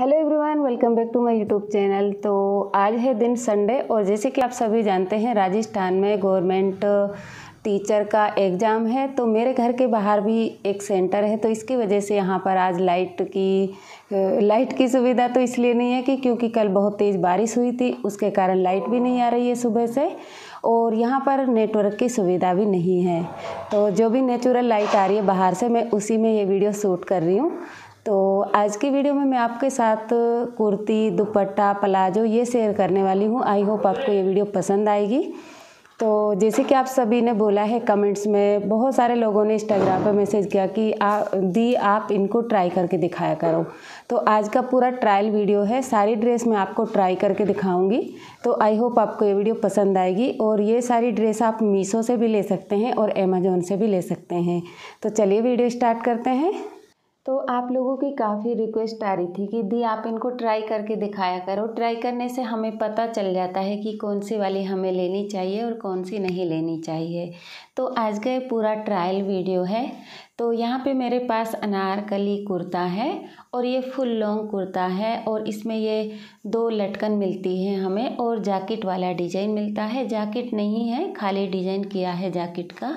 hello everyone welcome back to my YouTube channel तो आज है दिन संडे और जैसे कि आप सभी जानते हैं राजस्थान में गवर्नमेंट टीचर का एग्ज़ाम है तो मेरे घर के बाहर भी एक सेंटर है तो इसकी वजह से यहाँ पर आज लाइट की लाइट की सुविधा तो इसलिए नहीं है कि क्योंकि कल बहुत तेज़ बारिश हुई थी उसके कारण लाइट भी नहीं आ रही है सुबह से और यहाँ पर नेटवर्क की सुविधा भी नहीं है तो जो भी नेचुरल लाइट आ रही है बाहर से मैं उसी में ये वीडियो शूट कर रही हूँ तो आज की वीडियो में मैं आपके साथ कुर्ती दुपट्टा प्लाजो ये शेयर करने वाली हूँ आई होप आपको ये वीडियो पसंद आएगी तो जैसे कि आप सभी ने बोला है कमेंट्स में बहुत सारे लोगों ने इंस्टाग्राम पर मैसेज किया कि आ, दी आप इनको ट्राई करके दिखाया करो तो आज का पूरा ट्रायल वीडियो है सारी ड्रेस मैं आपको ट्राई करके दिखाऊंगी तो आई होप आपको ये वीडियो पसंद आएगी और ये सारी ड्रेस आप मीशो से भी ले सकते हैं और अमेजोन से भी ले सकते हैं तो चलिए वीडियो स्टार्ट करते हैं तो आप लोगों की काफ़ी रिक्वेस्ट आ रही थी कि दी आप इनको ट्राई करके दिखाया करो ट्राई करने से हमें पता चल जाता है कि कौन सी वाली हमें लेनी चाहिए और कौन सी नहीं लेनी चाहिए तो आज का ये पूरा ट्रायल वीडियो है तो यहाँ पे मेरे पास अनारकली कुर्ता है और ये फुल लॉन्ग कुर्ता है और इसमें ये दो लटकन मिलती है हमें और जैकेट वाला डिजाइन मिलता है जैकेट नहीं है खाली डिजाइन किया है जैकेट का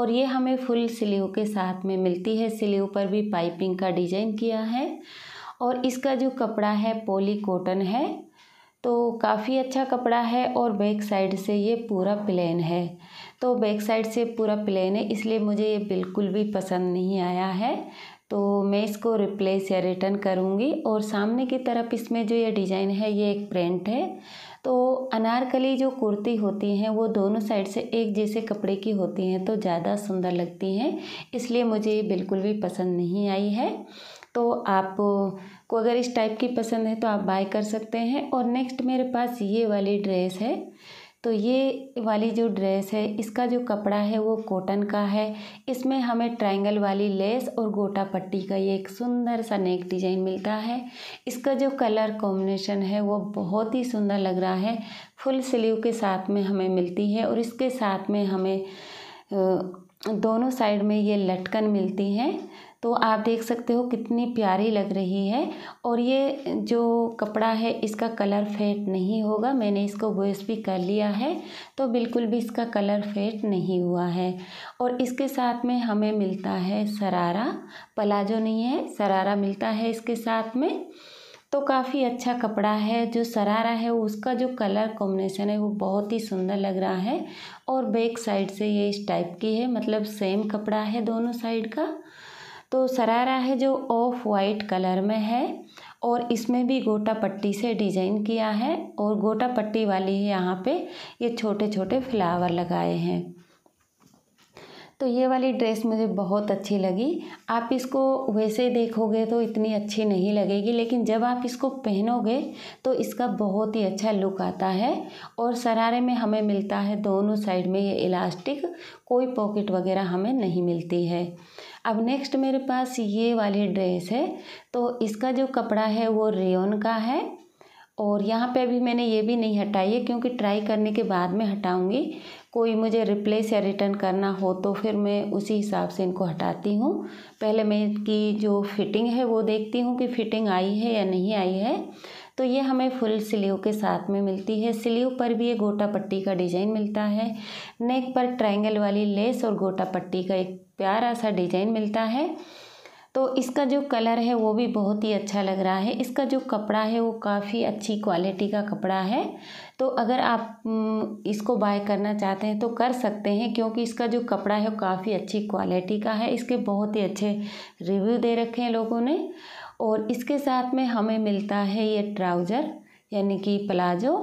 और ये हमें फुल स्लीव के साथ में मिलती है स्लीव पर भी पाइपिंग का डिजाइन किया है और इसका जो कपड़ा है पोली कॉटन है तो काफ़ी अच्छा कपड़ा है और बैक साइड से ये पूरा प्लेन है तो बैक साइड से पूरा प्लेन है इसलिए मुझे ये बिल्कुल भी पसंद नहीं आया है तो मैं इसको रिप्लेस या रिटर्न करूँगी और सामने की तरफ इसमें जो ये डिज़ाइन है ये एक प्रिंट है तो अनारकली जो कुर्ती होती हैं वो दोनों साइड से एक जैसे कपड़े की होती हैं तो ज़्यादा सुंदर लगती हैं इसलिए मुझे ये बिल्कुल भी पसंद नहीं आई है तो आप को अगर इस टाइप की पसंद है तो आप बाय कर सकते हैं और नेक्स्ट मेरे पास ये वाली ड्रेस है तो ये वाली जो ड्रेस है इसका जो कपड़ा है वो कॉटन का है इसमें हमें ट्रायंगल वाली लेस और गोटा पट्टी का ये एक सुंदर सा नेक डिजाइन मिलता है इसका जो कलर कॉम्बिनेशन है वो बहुत ही सुंदर लग रहा है फुल स्लीव के साथ में हमें मिलती है और इसके साथ में हमें दोनों साइड में ये लटकन मिलती हैं तो आप देख सकते हो कितनी प्यारी लग रही है और ये जो कपड़ा है इसका कलर फेड नहीं होगा मैंने इसको वॉश भी कर लिया है तो बिल्कुल भी इसका कलर फेड नहीं हुआ है और इसके साथ में हमें मिलता है सरारा पलाजो नहीं है सरारा मिलता है इसके साथ में तो काफ़ी अच्छा कपड़ा है जो सरारा है उसका जो कलर कॉम्बिनेशन है वो बहुत ही सुंदर लग रहा है और बैक साइड से ये इस टाइप की है मतलब सेम कपड़ा है दोनों साइड का तो सरारा है जो ऑफ वाइट कलर में है और इसमें भी गोटा पट्टी से डिजाइन किया है और गोटा पट्टी वाली ही यहाँ पे ये छोटे छोटे फ्लावर लगाए हैं तो ये वाली ड्रेस मुझे बहुत अच्छी लगी आप इसको वैसे देखोगे तो इतनी अच्छी नहीं लगेगी लेकिन जब आप इसको पहनोगे तो इसका बहुत ही अच्छा लुक आता है और शरारे में हमें मिलता है दोनों साइड में ये इलास्टिक कोई पॉकेट वगैरह हमें नहीं मिलती है अब नेक्स्ट मेरे पास ये वाली ड्रेस है तो इसका जो कपड़ा है वो रेयन का है और यहाँ पे अभी मैंने ये भी नहीं हटाई है क्योंकि ट्राई करने के बाद में हटाऊंगी कोई मुझे रिप्लेस या रिटर्न करना हो तो फिर मैं उसी हिसाब से इनको हटाती हूँ पहले मैं इनकी जो फिटिंग है वो देखती हूँ कि फिटिंग आई है या नहीं आई है तो ये हमें फुल स्लीव के साथ में मिलती है स्लीव पर भी ये गोटा पट्टी का डिज़ाइन मिलता है नेक पर ट्रायंगल वाली लेस और गोटा पट्टी का एक प्यारा सा डिज़ाइन मिलता है तो इसका जो कलर है वो भी बहुत ही अच्छा लग रहा है इसका जो कपड़ा है वो काफ़ी अच्छी क्वालिटी का कपड़ा है तो अगर आप इसको बाय करना चाहते हैं तो कर सकते हैं क्योंकि इसका जो कपड़ा है वो काफ़ी अच्छी क्वालिटी का है इसके बहुत ही अच्छे रिव्यू दे रखे हैं लोगों ने और इसके साथ में हमें मिलता है ये ट्राउज़र यानी कि प्लाजो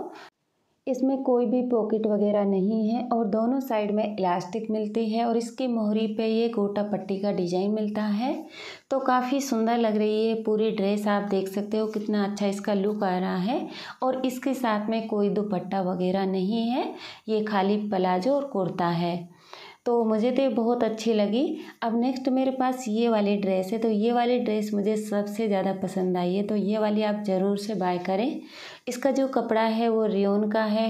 इसमें कोई भी पॉकेट वगैरह नहीं है और दोनों साइड में इलास्टिक मिलती है और इसकी मोहरी पे ये गोटा पट्टी का डिजाइन मिलता है तो काफ़ी सुंदर लग रही है पूरी ड्रेस आप देख सकते हो कितना अच्छा इसका लुक आ रहा है और इसके साथ में कोई दुपट्टा वगैरह नहीं है ये खाली प्लाजो और कुर्ता है तो मुझे तो ये बहुत अच्छी लगी अब नेक्स्ट मेरे पास ये वाली ड्रेस है तो ये वाली ड्रेस मुझे सबसे ज़्यादा पसंद आई है तो ये वाली आप ज़रूर से बाय करें इसका जो कपड़ा है वो रियोन का है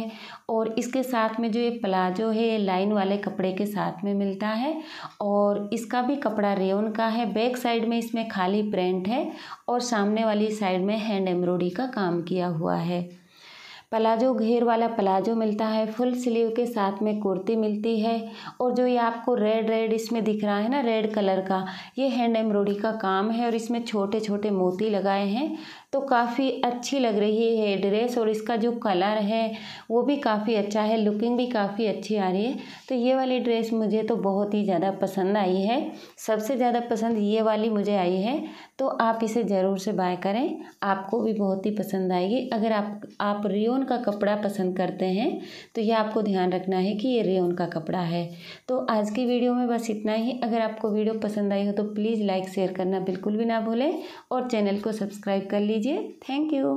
और इसके साथ में जो ये प्लाजो है ये लाइन वाले कपड़े के साथ में मिलता है और इसका भी कपड़ा रेयन का है बैक साइड में इसमें खाली प्रिंट है और सामने वाली साइड में हैंड एम्ब्रॉयडरी का काम किया हुआ है पलाजो घेर वाला प्लाजो मिलता है फुल स्लीव के साथ में कुर्ती मिलती है और जो ये आपको रेड रेड इसमें दिख रहा है ना रेड कलर का ये हैंड एम्ब्रॉयडरी का काम है और इसमें छोटे छोटे मोती लगाए हैं तो काफ़ी अच्छी लग रही है ड्रेस और इसका जो कलर है वो भी काफ़ी अच्छा है लुकिंग भी काफ़ी अच्छी आ रही है तो ये वाली ड्रेस मुझे तो बहुत ही ज़्यादा पसंद आई है सबसे ज़्यादा पसंद ये वाली मुझे आई है तो आप इसे ज़रूर से बाय करें आपको भी बहुत ही पसंद आएगी अगर आप आप रेओन का कपड़ा पसंद करते हैं तो ये आपको ध्यान रखना है कि ये रेओन का कपड़ा है तो आज की वीडियो में बस इतना ही अगर आपको वीडियो पसंद आई हो तो प्लीज़ लाइक शेयर करना बिल्कुल भी ना भूलें और चैनल को सब्सक्राइब कर लीजिए थैंक यू